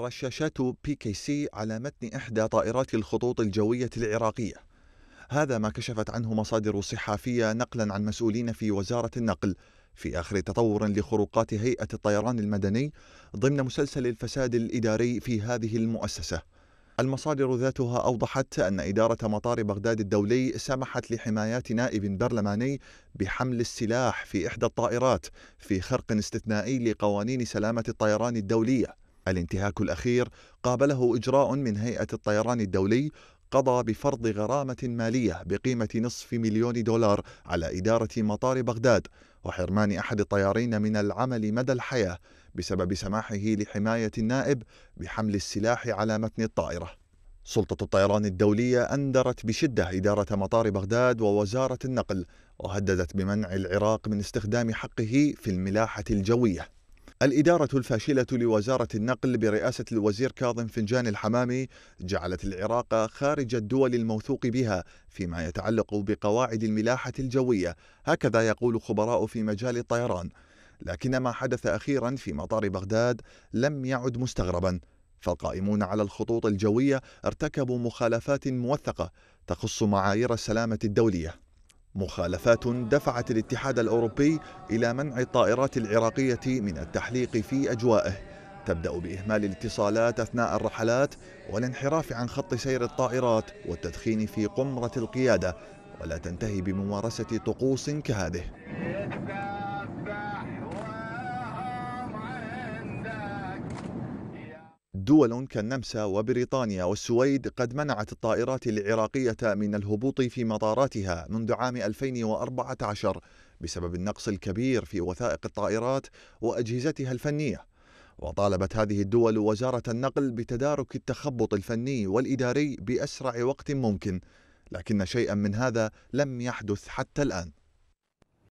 رشاشات بي كي سي على متن إحدى طائرات الخطوط الجوية العراقية هذا ما كشفت عنه مصادر صحافية نقلا عن مسؤولين في وزارة النقل في آخر تطور لخروقات هيئة الطيران المدني ضمن مسلسل الفساد الإداري في هذه المؤسسة المصادر ذاتها أوضحت أن إدارة مطار بغداد الدولي سمحت لحمايات نائب برلماني بحمل السلاح في إحدى الطائرات في خرق استثنائي لقوانين سلامة الطيران الدولية الانتهاك الأخير قابله إجراء من هيئة الطيران الدولي قضى بفرض غرامة مالية بقيمة نصف مليون دولار على إدارة مطار بغداد وحرمان أحد الطيارين من العمل مدى الحياة بسبب سماحه لحماية النائب بحمل السلاح على متن الطائرة. سلطة الطيران الدولية أندرت بشدة إدارة مطار بغداد ووزارة النقل وهددت بمنع العراق من استخدام حقه في الملاحة الجوية. الإدارة الفاشلة لوزارة النقل برئاسة الوزير كاظم فنجان الحمامي جعلت العراق خارج الدول الموثوق بها فيما يتعلق بقواعد الملاحة الجوية، هكذا يقول خبراء في مجال الطيران، لكن ما حدث أخيرا في مطار بغداد لم يعد مستغربا، فالقائمون على الخطوط الجوية ارتكبوا مخالفات موثقة تخص معايير السلامة الدولية. مخالفات دفعت الاتحاد الأوروبي إلى منع الطائرات العراقية من التحليق في أجوائه تبدأ بإهمال الاتصالات أثناء الرحلات والانحراف عن خط سير الطائرات والتدخين في قمرة القيادة ولا تنتهي بممارسة طقوس كهذه دول كالنمسا وبريطانيا والسويد قد منعت الطائرات العراقية من الهبوط في مطاراتها منذ عام 2014 بسبب النقص الكبير في وثائق الطائرات وأجهزتها الفنية وطالبت هذه الدول وزارة النقل بتدارك التخبط الفني والإداري بأسرع وقت ممكن لكن شيئا من هذا لم يحدث حتى الآن